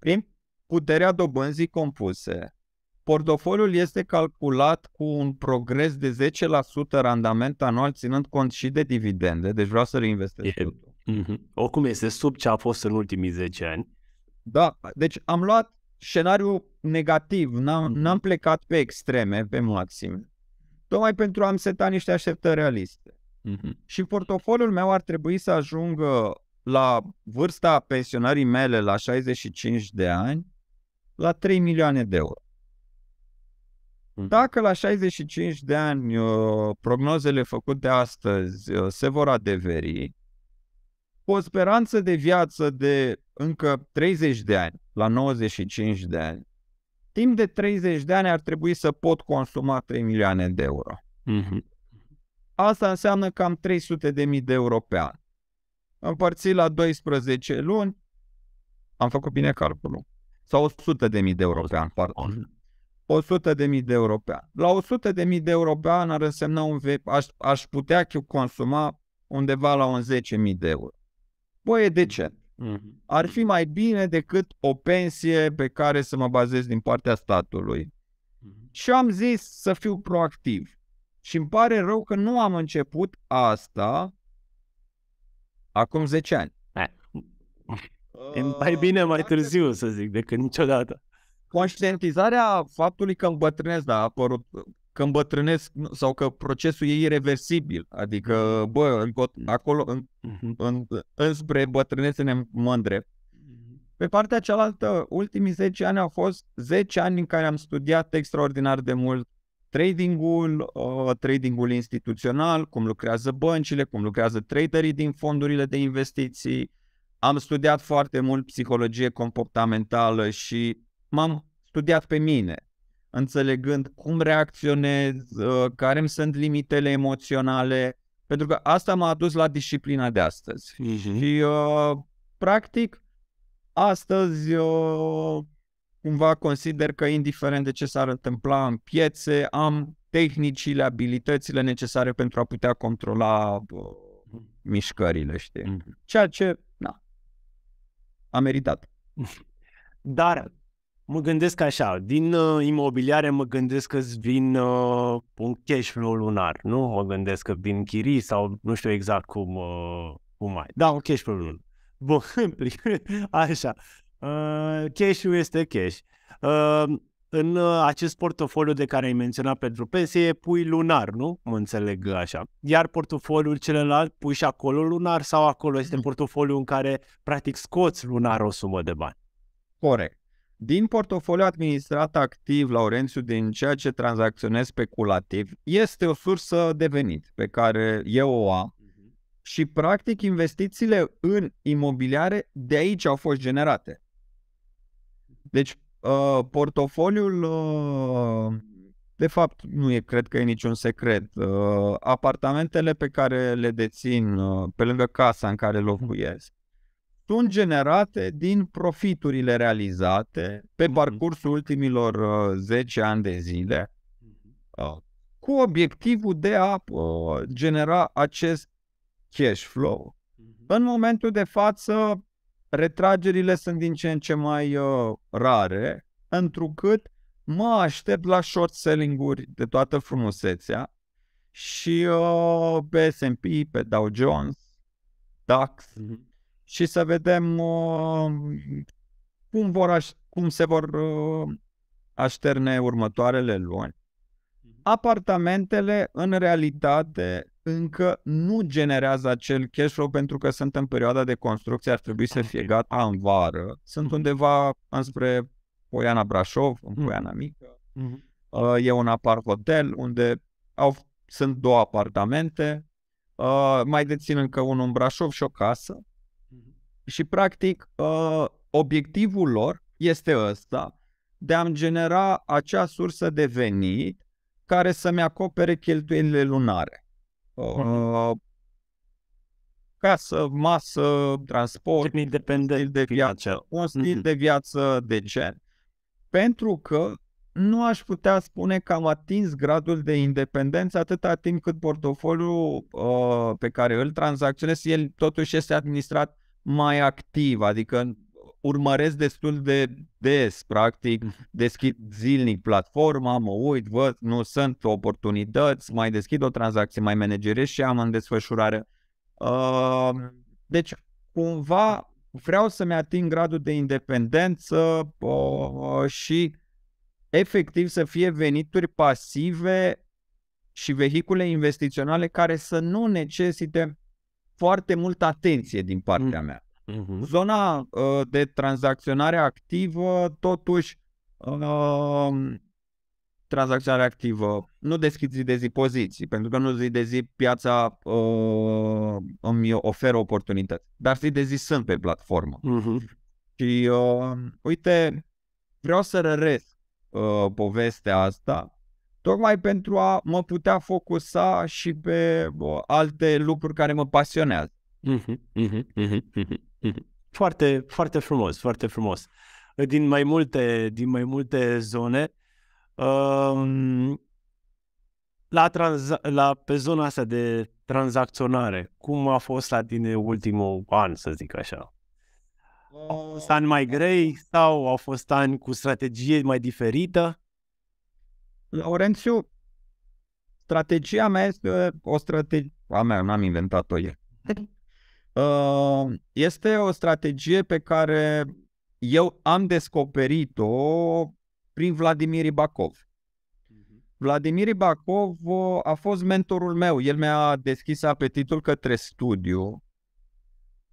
Prim puterea dobânzii compuse, portofoliul este calculat cu un progres de 10% randament anual, ținând cont și de dividende, deci vreau să reinvestesc e, totul. Mm-hmm. Oricum este sub ce a fost în ultimii 10 ani. Da, deci am luat scenariu negativ, n-am, n-am plecat pe extreme, pe maxim, tocmai pentru a-mi seta niște așteptări realiste. Mm-hmm. Și portofoliul meu ar trebui să ajungă la vârsta pensionării mele, la 65 de ani, la 3 milioane de euro. Mm. Dacă la 65 de ani uh, prognozele făcute astăzi uh, se vor adeveri, cu o speranță de viață de încă 30 de ani, la 95 de ani, timp de 30 de ani ar trebui să pot consuma 3 milioane de euro. Mm-hmm. Asta înseamnă cam 300 de mii de euro pe an împărțit la 12 luni, am făcut bine calculul. Sau 100 de mii de euro pe an, pardon. 100 de mii de euro pe an. La 100 de mii de euro pe an ar însemna un ve- aș, aș putea consuma undeva la un 10 mii de euro. Băi, de ce? Mm-hmm. Ar fi mai bine decât o pensie pe care să mă bazez din partea statului. Mm-hmm. Și am zis să fiu proactiv. Și îmi pare rău că nu am început asta acum 10 ani. E mai bine mai târziu, să zic, decât niciodată. Conștientizarea faptului că îmbătrânesc, da, a apărut că îmbătrânesc sau că procesul e irreversibil. Adică, bă, mm. acolo, în, mm-hmm. în, înspre bătrânețe ne mândre. Mm-hmm. Pe partea cealaltă, ultimii 10 ani au fost 10 ani în care am studiat extraordinar de mult tradingul, uh, tradingul instituțional, cum lucrează băncile, cum lucrează traderii din fondurile de investiții. Am studiat foarte mult psihologie comportamentală și m-am studiat pe mine, înțelegând cum reacționez, uh, care îmi sunt limitele emoționale, pentru că asta m-a adus la disciplina de astăzi. Uh-huh. Și, uh, practic, astăzi uh, cumva consider că indiferent de ce s-ar întâmpla în piețe, am tehnicile, abilitățile necesare pentru a putea controla bă, mișcările, știi? Mhm. Ceea ce, na, a meritat. Dar mă gândesc așa, din uh, imobiliare mă gândesc că îți vin uh, un cash flow lunar, nu? Mă gândesc că vin chirii sau nu știu exact cum, uh, cum ai. Da, un cash flow lunar. Bun, așa. Ă, cash-ul este cash. Uh, în acest portofoliu de care ai menționat pentru pensie, pui lunar, nu? Mă înțeleg așa. Iar portofoliul celălalt pui și acolo lunar sau acolo este mm-hmm. portofoliul în care practic scoți lunar o sumă de bani? Corect. Din portofoliu administrat activ, Laurențiu, din ceea ce tranzacționez speculativ, este o sursă de venit pe care eu o am mm-hmm. și practic investițiile în imobiliare de aici au fost generate. Deci, uh, portofoliul, uh, de fapt, nu e, cred că e niciun secret. Uh, apartamentele pe care le dețin, uh, pe lângă casa în care locuiesc, sunt generate din profiturile realizate pe mhm. parcursul ultimilor uh, 10 ani de zile, uh, cu obiectivul de a uh, genera acest cash flow. Mhm. În momentul de față, retragerile sunt din ce în ce mai uh, rare, întrucât mă aștept la short selling-uri de toată frumusețea și uh, pe S&P, pe Dow Jones, DAX mm-hmm. și să vedem uh, cum, vor aș- cum se vor uh, așterne următoarele luni. Mhm. Apartamentele, în realitate, încă nu generează acel cash flow pentru că sunt în perioada de construcție, ar trebui să fie gata în vară. Sunt undeva înspre Poiana Brașov, în mhm. Poiana Mică. uh Uh, e un apart hotel unde au, sunt două apartamente. Uh, mai dețin încă unul în Brașov și o casă. Mhm. Și practic uh, obiectivul lor este ăsta de a-mi genera acea sursă de venit care să-mi acopere cheltuielile lunare. Uh, casă, masă, transport, stil de viață, un stil mm-hmm. de viață gen. pentru că nu aș putea spune că am atins gradul de independență atâta timp cât portofoliul uh, pe care îl tranzacționez, el totuși este administrat mai activ, adică urmăresc destul de des, practic, deschid zilnic platforma, mă uit, văd, nu sunt oportunități, mai deschid o tranzacție, mai managerez și am în desfășurare. Uh, deci, cumva, vreau să-mi ating gradul de independență uh, și efectiv să fie venituri pasive și vehicule investiționale care să nu necesite foarte multă atenție din partea mea. Uh-huh. Zona uh, de tranzacționare activă, totuși, uh, tranzacționare activă, nu deschid zi de zi poziții, pentru că nu zi de zi piața uh, îmi oferă oportunități, dar zi de zi sunt pe platformă. Uh-huh. Și uh, uite, vreau să răresc uh, povestea asta, tocmai pentru a mă putea focusa și pe uh, alte lucruri care mă pasionează. uh-huh, uh-huh, uh-huh. Foarte, foarte frumos, foarte frumos. Ă, din mai multe, din mai multe zone. Um, la, trans- la pe zona asta de tranzacționare, cum a fost la tine ultimul an, să zic așa? Au fost ani mai da. grei sau au fost ani cu strategie mai diferită? Laurențiu, strategia mea este o strategie... A mea, n-am inventat-o eu. Ă, este o strategie pe care eu am descoperit-o prin Vladimir Ibakov. Mm-hmm. Vladimir Ibakov a fost mentorul meu. El mi-a deschis apetitul către studiu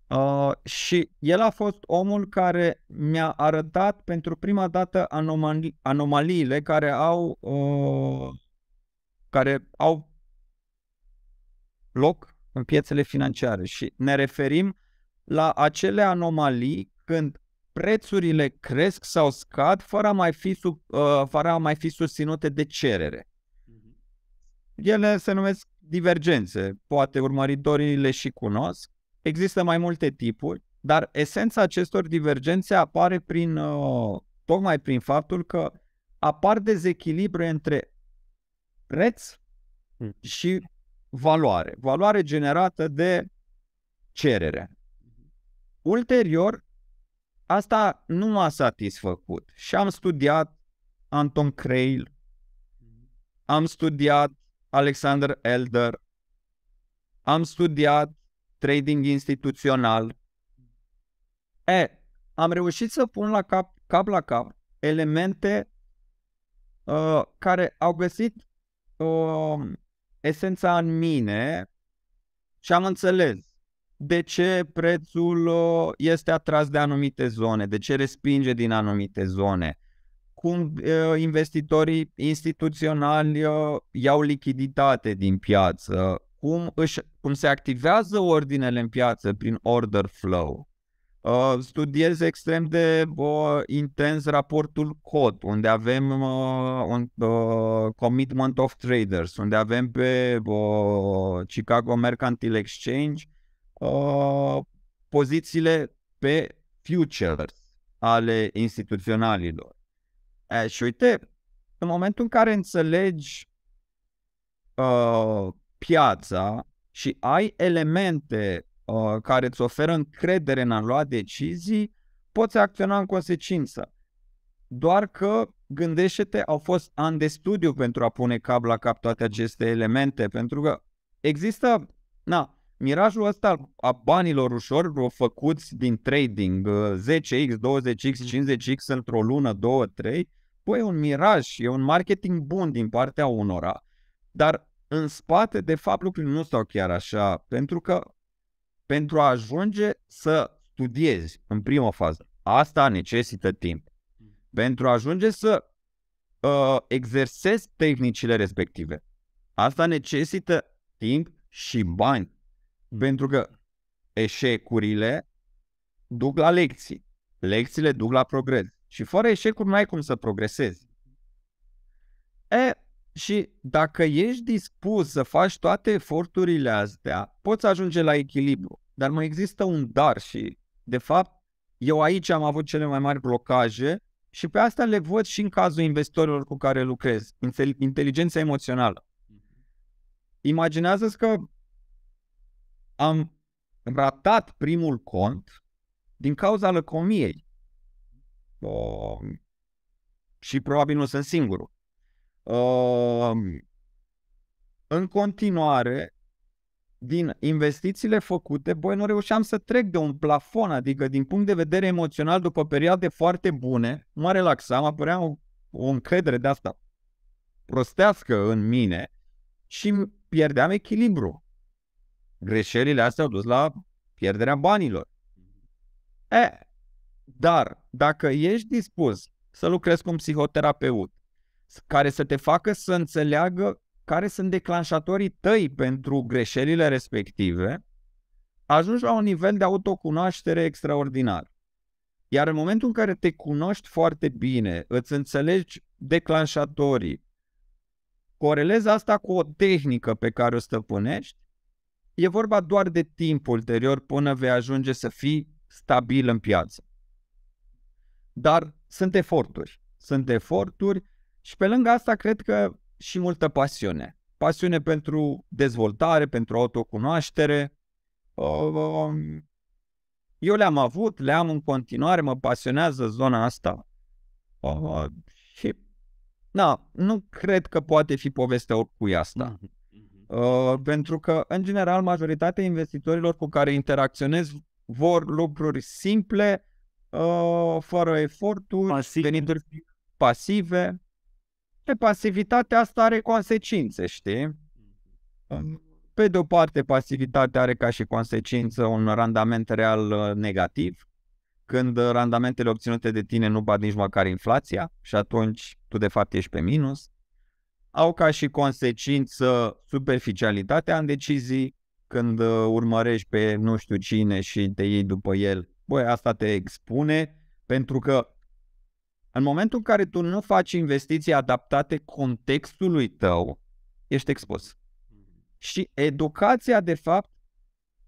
uh, și el a fost omul care mi-a arătat pentru prima dată anomali- anomaliile care au, uh, care au loc în piețele financiare și ne referim la acele anomalii când prețurile cresc sau scad fără a mai fi, sub, uh, fără a mai fi susținute de cerere. Mm-hmm. Ele se numesc divergențe, poate urmăritorii le și cunosc. Există mai multe tipuri, dar esența acestor divergențe apare prin, uh, tocmai prin faptul că apar dezechilibre între preț mm. și valoare. Valoare generată de cerere. Mhm. Ulterior, asta nu m-a satisfăcut și am studiat Anton Creil, mhm. am studiat Alexander Elder, am studiat trading instituțional. Mhm. E, am reușit să pun la cap, cap la cap elemente uh, care au găsit uh, esența în mine și am înțeles de ce prețul uh, este atras de anumite zone, de ce respinge din anumite zone, cum uh, investitorii instituționali uh, iau lichiditate din piață, cum, își, cum se activează ordinele în piață prin order flow. Uh, studiez extrem de uh, intens raportul COT, unde avem uh, un, Commitment of Traders, unde avem pe uh, Chicago Mercantile Exchange uh, pozițiile pe futures ale instituționalilor. E, și uite, în momentul în care înțelegi uh, piața și ai elemente uh, care îți oferă încredere în a lua decizii, poți acționa în consecință. Doar că gândește-te, au fost ani de studiu pentru a pune cap la cap toate aceste elemente, pentru că există, na, mirajul ăsta a banilor ușor făcuți din trading, 10x, 20x, 50x într-o lună, 2, 3, păi e un miraj, e un marketing bun din partea unora, dar în spate, de fapt, lucrurile nu stau chiar așa, pentru că pentru a ajunge să studiezi în prima fază, asta necesită timp pentru a ajunge să uh, exersezi tehnicile respective. Asta necesită timp și bani, mm. pentru că eșecurile duc la lecții, lecțiile duc la progres și fără eșecuri nu ai cum să progresezi. E, și dacă ești dispus să faci toate eforturile astea, poți ajunge la echilibru. Dar mai există un dar și, de fapt, eu aici am avut cele mai mari blocaje și pe asta le văd și în cazul investitorilor cu care lucrez. Inteligența emoțională. Mm-hmm. Imaginează-ți că am ratat primul cont din cauza lăcomiei. Uh, și probabil nu sunt singurul. Uh, în continuare, din investițiile făcute, băi, nu reușeam să trec de un plafon, adică din punct de vedere emoțional, după perioade foarte bune, mă relaxam, apărea o, o încredere de asta prostească în mine și pierdeam echilibru. Greșelile astea au dus la pierderea banilor. E, dar dacă ești dispus să lucrezi cu un psihoterapeut care să te facă să înțeleagă care sunt declanșatorii tăi pentru greșelile respective, ajungi la un nivel de autocunoaștere extraordinar. Iar în momentul în care te cunoști foarte bine, îți înțelegi declanșatorii, corelezi asta cu o tehnică pe care o stăpânești, e vorba doar de timp ulterior până vei ajunge să fii stabil în piață. Dar sunt eforturi. Sunt eforturi și pe lângă asta cred că și multă pasiune. Pasiune pentru dezvoltare, pentru autocunoaștere. Um, eu le-am avut, le am în continuare, mă pasionează zona asta. Um, și, na, nu cred că poate fi povestea oricui asta. Mm-hmm. Mm-hmm. Uh, pentru că, în general, majoritatea investitorilor cu care interacționez vor lucruri simple, uh, fără eforturi, venituri pasive pe pasivitatea asta are consecințe, știi? Da. Pe de o parte, pasivitatea are ca și consecință un randament real uh, negativ, când uh, randamentele obținute de tine nu bat nici măcar inflația și atunci tu de fapt ești pe minus. Au ca și consecință superficialitatea în decizii, când uh, urmărești pe nu știu cine și te iei după el. Băi, asta te expune pentru că în momentul în care tu nu faci investiții adaptate contextului tău, ești expus. Mm-hmm. Și educația, de fapt,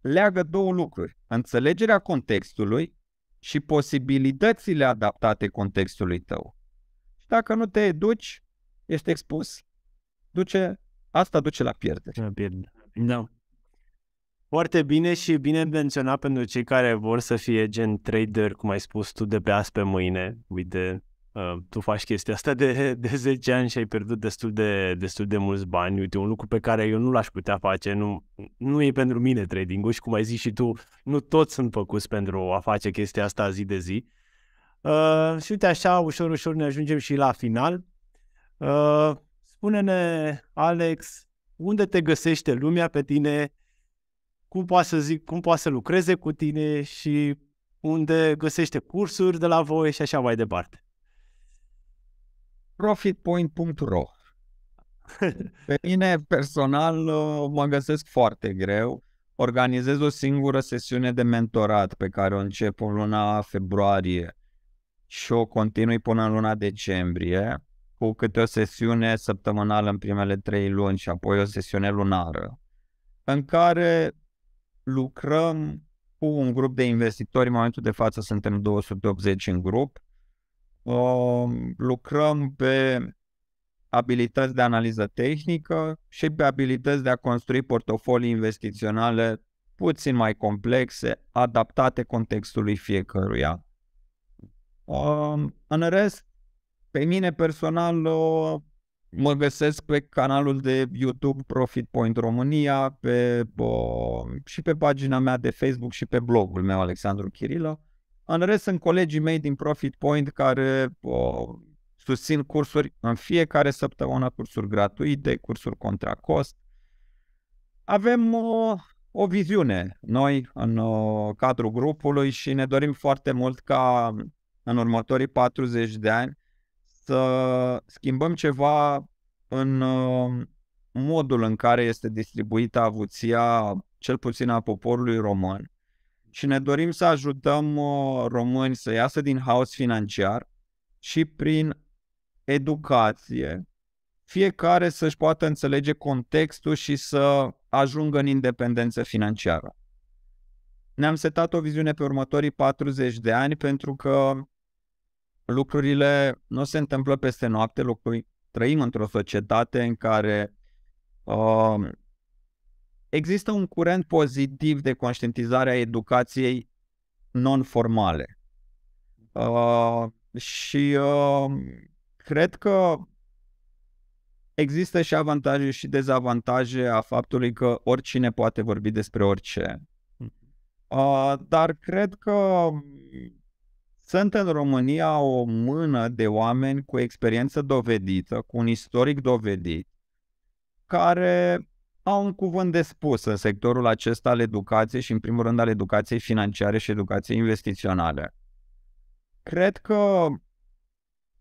leagă două lucruri. Înțelegerea contextului și posibilitățile adaptate contextului tău. Și dacă nu te educi, ești expus. Duce, asta duce la pierdere. La pierdere. Da. Foarte bine și bine menționat pentru cei care vor să fie gen trader, cum ai spus tu, de pe azi pe mâine. Uite, Uh, tu faci chestia asta de, de 10 ani și ai pierdut destul de, destul de mulți bani. Uite, un lucru pe care eu nu l-aș putea face, nu, nu e pentru mine trading-ul și cum ai zis și tu, nu toți sunt făcuți pentru a face chestia asta zi de zi. Uh, și uite așa, ușor, ușor ne ajungem și la final. Uh, spune-ne, Alex, unde te găsește lumea pe tine, cum poate să, zic, cum poate să lucreze cu tine și unde găsește cursuri de la voi și așa mai departe profitpoint.ro Pe mine personal uh, mă găsesc foarte greu. Organizez o singură sesiune de mentorat pe care o încep în luna februarie și o continui până în luna decembrie cu câte o sesiune săptămânală în primele trei luni și apoi o sesiune lunară în care lucrăm cu un grup de investitori. În momentul de față suntem 280 în grup lucrăm pe abilități de analiză tehnică și pe abilități de a construi portofolii investiționale puțin mai complexe, adaptate contextului fiecăruia. În rest, pe mine personal mă găsesc pe canalul de YouTube Profit Point România pe, și pe pagina mea de Facebook și pe blogul meu Alexandru Chirilă. În rest, sunt colegii mei din Profit Point care o, susțin cursuri în fiecare săptămână, cursuri gratuite, cursuri contra cost. Avem o, o viziune noi în o, cadrul grupului și ne dorim foarte mult ca în următorii 40 de ani să schimbăm ceva în o, modul în care este distribuită avuția, cel puțin a poporului român, și ne dorim să ajutăm uh, români să iasă din haos financiar și prin educație, fiecare să-și poată înțelege contextul și să ajungă în independență financiară. Ne-am setat o viziune pe următorii 40 de ani pentru că lucrurile nu se întâmplă peste noapte, lucruri, trăim într-o societate în care uh, Există un curent pozitiv de conștientizare a educației non-formale. Uh, și uh, cred că există și avantaje și dezavantaje a faptului că oricine poate vorbi despre orice. Uh, dar cred că sunt în România o mână de oameni cu experiență dovedită, cu un istoric dovedit, care au un cuvânt de spus în sectorul acesta al educației și în primul rând al educației financiare și educației investiționale. Cred că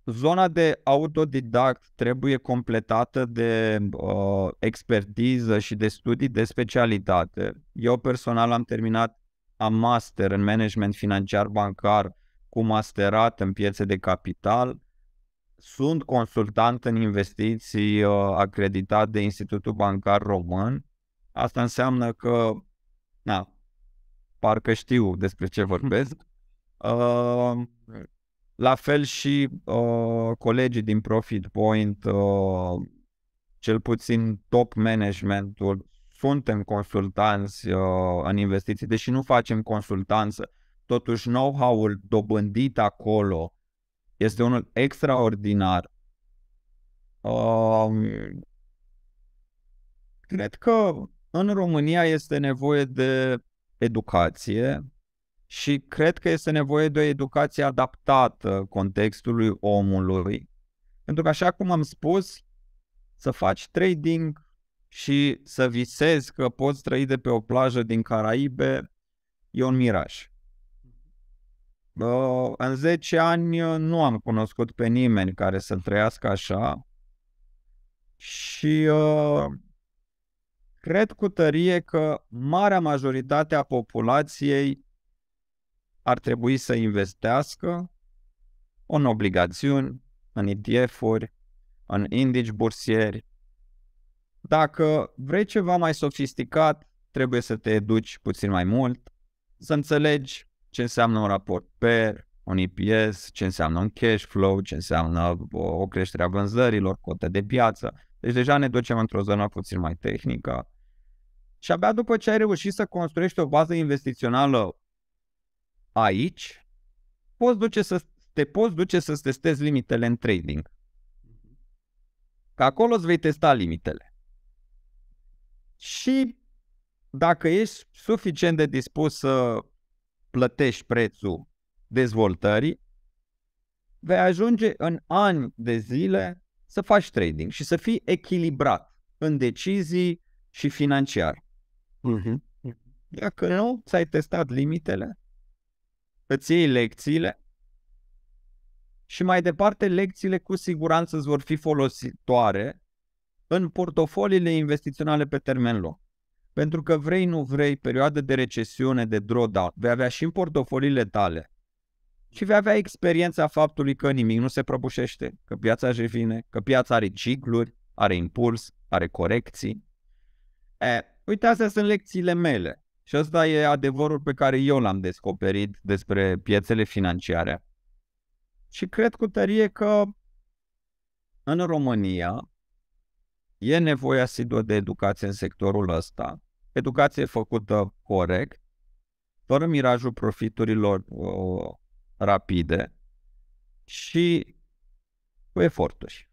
zona de autodidact trebuie completată de uh, expertiză și de studii de specialitate. Eu personal am terminat a master în management financiar bancar cu masterat în piețe de capital, sunt consultant în investiții uh, acreditat de Institutul Bancar Român. Asta înseamnă că, na, parcă știu despre ce vorbesc. Uh, la fel și uh, colegii din Profit Point, uh, cel puțin top managementul, suntem consultanți uh, în investiții, deși nu facem consultanță, totuși know-how-ul dobândit acolo este unul extraordinar. Um, cred că în România este nevoie de educație și cred că este nevoie de o educație adaptată contextului omului. Pentru că, așa cum am spus, să faci trading și să visezi că poți trăi de pe o plajă din Caraibe e un miraj. În 10 ani nu am cunoscut pe nimeni care să trăiască așa și uh, cred cu tărie că marea majoritate a populației ar trebui să investească în obligațiuni, în ETF-uri, în indici bursieri. Dacă vrei ceva mai sofisticat, trebuie să te educi puțin mai mult, să înțelegi ce înseamnă un raport per, un EPS, ce înseamnă un cash flow, ce înseamnă o, o creștere a vânzărilor, cotă de piață. Deci deja ne ducem într-o zonă puțin mai tehnică. Și abia după ce ai reușit să construiești o bază investițională aici, poți duce să, te poți duce să testezi limitele în trading. Mm-hmm. Că acolo îți vei testa limitele. Și dacă ești suficient de dispus să plătești prețul dezvoltării, vei ajunge în ani de zile să faci trading și să fii echilibrat în decizii și financiar. Uh-huh. Dacă nu, ți-ai testat limitele, îți iei lecțiile și mai departe lecțiile cu siguranță îți vor fi folositoare în portofoliile investiționale pe termen lung. Pentru că vrei, nu vrei, perioadă de recesiune, de drawdown, vei avea și în portofoliile tale. Și vei avea experiența faptului că nimic nu se prăbușește, că piața își revine, că piața are cicluri, are impuls, are corecții. E, uite, astea sunt lecțiile mele. Și asta e adevărul pe care eu l-am descoperit despre piețele financiare. Și cred cu tărie că în România E nevoie asiduă de educație în sectorul ăsta, educație făcută corect, fără mirajul profiturilor uh, rapide și cu eforturi.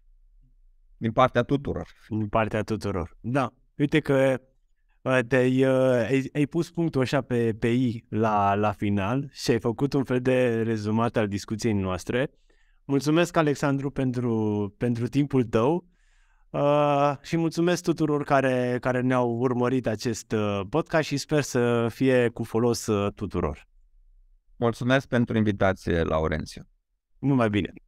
Din partea tuturor. Din partea tuturor, da. Uite că ă, te-ai, ă, ai, ai pus punctul așa pe, pe I la, la final și ai făcut un fel de rezumat al discuției noastre. Mulțumesc, Alexandru, pentru, pentru timpul tău Uh, și mulțumesc tuturor care, care ne-au urmărit acest uh, podcast și sper să fie cu folos uh, tuturor. Mulțumesc pentru invitație, Laurențiu. Numai bine!